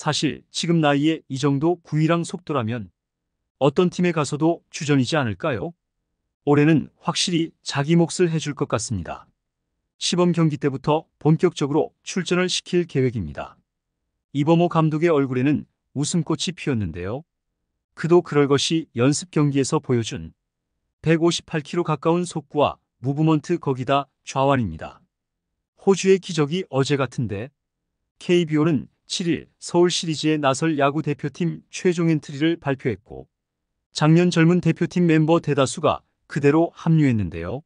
사실 지금 나이에 이 정도 구위랑 속도라면 어떤 팀에 가서도 주전이지 않을까요? 올해는 확실히 자기 몫을 해줄 것 같습니다. 시범 경기 때부터 본격적으로 출전을 시킬 계획입니다. 이범호 감독의 얼굴에는 웃음꽃이 피었는데요. 그도 그럴 것이 연습 경기에서 보여준 158km 가까운 속구와 무브먼트 거기다 좌완입니다. 호주의 기적이 어제 같은데 KBO는 7일 서울 시리즈에 나설 야구 대표팀 최종 엔트리를 발표했고 작년 젊은 대표팀 멤버 대다수가 그대로 합류했는데요.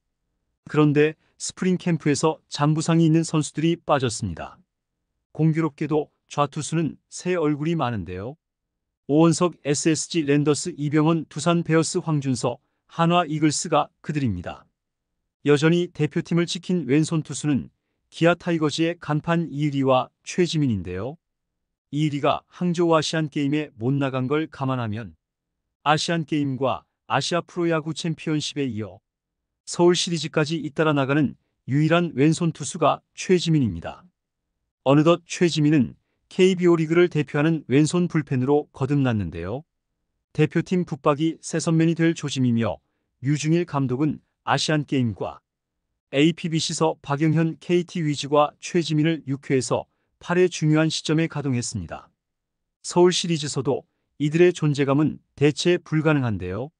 그런데 스프링 캠프에서 잔부상이 있는 선수들이 빠졌습니다. 공교롭게도 좌투수는 새 얼굴이 많은데요. 오원석 SSG 랜더스 이병헌 두산 베어스 황준서 한화 이글스가 그들입니다. 여전히 대표팀을 지킨 왼손 투수는 기아 타이거즈의 간판 이리와 최지민인데요. 이리가 항저우 아시안게임에 못 나간 걸 감안하면 아시안게임과 아시아 프로야구 챔피언십에 이어 서울시리즈까지 잇따라 나가는 유일한 왼손 투수가 최지민입니다. 어느덧 최지민은 KBO 리그를 대표하는 왼손 불펜으로 거듭났는데요. 대표팀 붙박이새 선면이 될 조짐이며 유중일 감독은 아시안게임과 APBC서 박영현 KT 위즈와 최지민을 6회에서 8의 중요한 시점에 가동했습니다. 서울 시리즈서도 이들의 존재감은 대체 불가능한데요.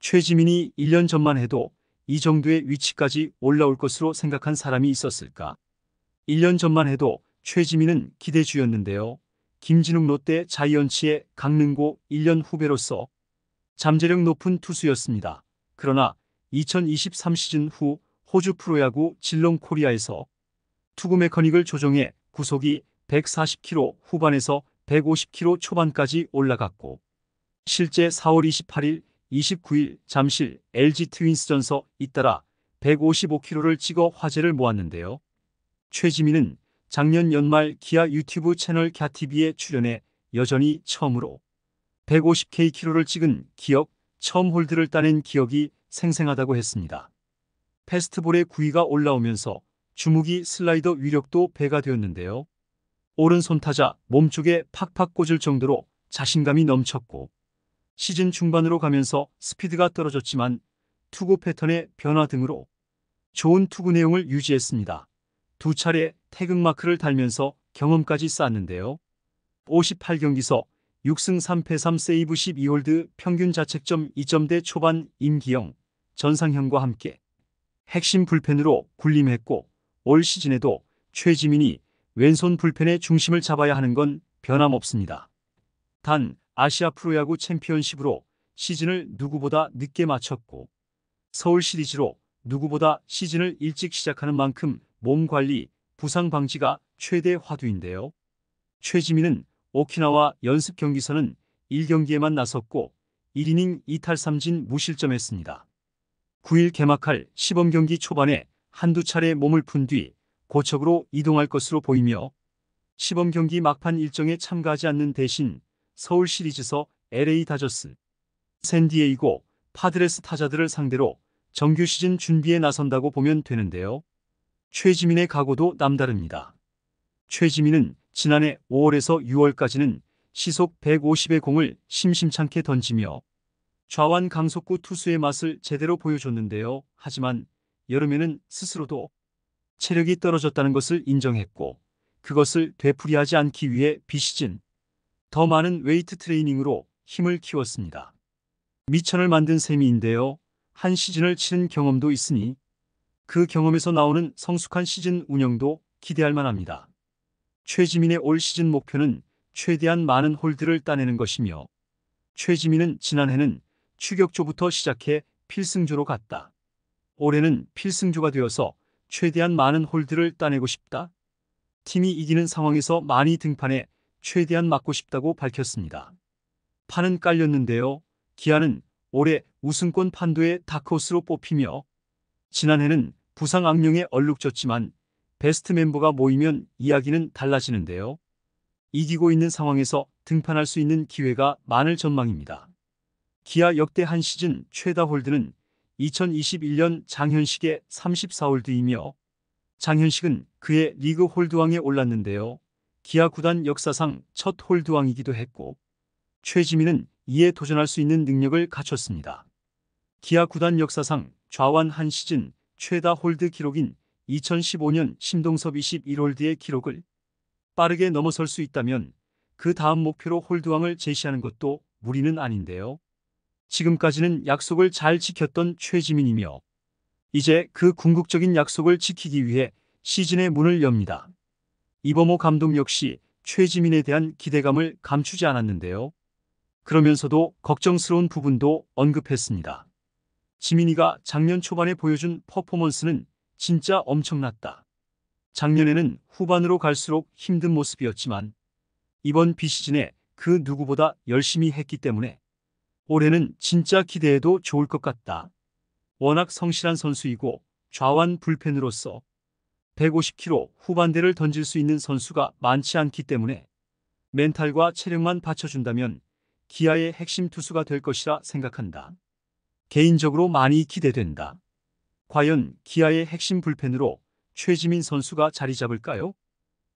최지민이 1년 전만 해도 이 정도의 위치까지 올라올 것으로 생각한 사람이 있었을까? 1년 전만 해도 최지민은 기대주였는데요. 김진욱 롯데 자이언츠의 강릉고 1년 후배로서 잠재력 높은 투수였습니다. 그러나 2023 시즌 후 호주 프로야구 질롱 코리아에서 투구 메커닉을 조정해 구속이 140km 후반에서 150km 초반까지 올라갔고 실제 4월 28일, 29일 잠실 LG 트윈스전서 잇따라 155km를 찍어 화제를 모았는데요. 최지민은 작년 연말 기아 유튜브 채널 갸TV에 출연해 여전히 처음으로 150k km를 찍은 기억 처음 홀드를 따낸 기억이 생생하다고 했습니다. 패스트볼의 구위가 올라오면서 주무기 슬라이더 위력도 배가 되었는데요. 오른손 타자 몸쪽에 팍팍 꽂을 정도로 자신감이 넘쳤고 시즌 중반으로 가면서 스피드가 떨어졌지만 투구 패턴의 변화 등으로 좋은 투구 내용을 유지했습니다. 두 차례 태극 마크를 달면서 경험까지 쌓았는데요. 58경기서 6승 3패 3세이브 12홀드 평균 자책점 2점대 초반 임기영, 전상현과 함께 핵심 불펜으로 군림했고 올 시즌에도 최지민이 왼손 불펜의 중심을 잡아야 하는 건 변함없습니다. 단 아시아 프로야구 챔피언십으로 시즌을 누구보다 늦게 마쳤고 서울 시리즈로 누구보다 시즌을 일찍 시작하는 만큼 몸 관리, 부상 방지가 최대 화두인데요. 최지민은 오키나와 연습 경기서는 1경기에만 나섰고 1이닝 2탈 3진 무실점했습니다. 9일 개막할 시범 경기 초반에 한두 차례 몸을 푼 뒤 고척으로 이동할 것으로 보이며 시범 경기 막판 일정에 참가하지 않는 대신 서울 시리즈서 LA 다저스, 샌디에이고, 파드레스 타자들을 상대로 정규 시즌 준비에 나선다고 보면 되는데요. 최지민의 각오도 남다릅니다. 최지민은 지난해 5월에서 6월까지는 시속 150의 공을 심심찮게 던지며 좌완 강속구 투수의 맛을 제대로 보여줬는데요. 하지만 여름에는 스스로도 체력이 떨어졌다는 것을 인정했고 그것을 되풀이하지 않기 위해 비시즌 더 많은 웨이트 트레이닝으로 힘을 키웠습니다. 미천을 만든 셈인데요. 한 시즌을 치른 경험도 있으니 그 경험에서 나오는 성숙한 시즌 운영도 기대할 만합니다. 최지민의 올 시즌 목표는 최대한 많은 홀드를 따내는 것이며 최지민은 지난해는 추격조부터 시작해 필승조로 갔다. 올해는 필승조가 되어서 최대한 많은 홀드를 따내고 싶다. 팀이 이기는 상황에서 많이 등판해 최대한 막고 싶다고 밝혔습니다. 판은 깔렸는데요. 기아는 올해 우승권 판도의 다크호스로 뽑히며 지난해는 부상 악령에 얼룩졌지만 베스트 멤버가 모이면 이야기는 달라지는데요. 이기고 있는 상황에서 등판할 수 있는 기회가 많을 전망입니다. 기아 역대 한 시즌 최다 홀드는 2021년 장현식의 34홀드이며 장현식은 그의 리그 홀드왕에 올랐는데요. 기아 구단 역사상 첫 홀드왕이기도 했고 최지민은 이에 도전할 수 있는 능력을 갖췄습니다. 기아 구단 역사상 좌완 한 시즌 최다 홀드 기록인 2015년 심동섭 21홀드의 기록을 빠르게 넘어설 수 있다면 그 다음 목표로 홀드왕을 제시하는 것도 무리는 아닌데요. 지금까지는 약속을 잘 지켰던 최지민이며 이제 그 궁극적인 약속을 지키기 위해 시즌의 문을 엽니다. 이범호 감독 역시 최지민에 대한 기대감을 감추지 않았는데요. 그러면서도 걱정스러운 부분도 언급했습니다. 지민이가 작년 초반에 보여준 퍼포먼스는 진짜 엄청났다. 작년에는 후반으로 갈수록 힘든 모습이었지만 이번 비시즌에 그 누구보다 열심히 했기 때문에 올해는 진짜 기대해도 좋을 것 같다. 워낙 성실한 선수이고 좌완 불펜으로서 150km 후반대를 던질 수 있는 선수가 많지 않기 때문에 멘탈과 체력만 받쳐준다면 기아의 핵심 투수가 될 것이라 생각한다. 개인적으로 많이 기대된다. 과연 기아의 핵심 불펜으로 최지민 선수가 자리 잡을까요?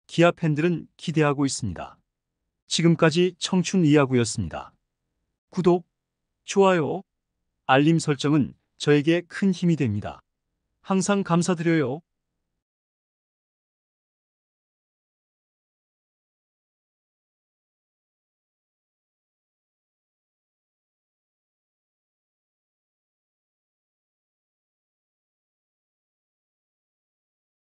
기아 팬들은 기대하고 있습니다. 지금까지 청춘 이야구였습니다. 구독, 좋아요, 알림 설정은 저에게 큰 힘이 됩니다. 항상 감사드려요.